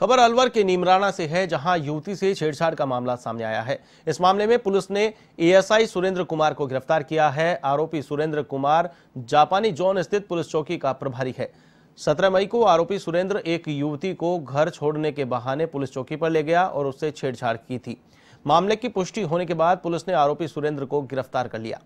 खबर अलवर के नीमराना से है जहां युवती से छेड़छाड़ का मामला सामने आया है इस मामले में पुलिस ने एएसआई सुरेंद्र कुमार को गिरफ्तार किया है आरोपी सुरेंद्र कुमार जापानी जोन स्थित पुलिस चौकी का प्रभारी है सत्रह मई को आरोपी सुरेंद्र एक युवती को घर छोड़ने के बहाने पुलिस चौकी पर ले गया और उससे छेड़छाड़ की थी मामले की पुष्टि होने के बाद पुलिस ने आरोपी सुरेंद्र को गिरफ्तार कर लिया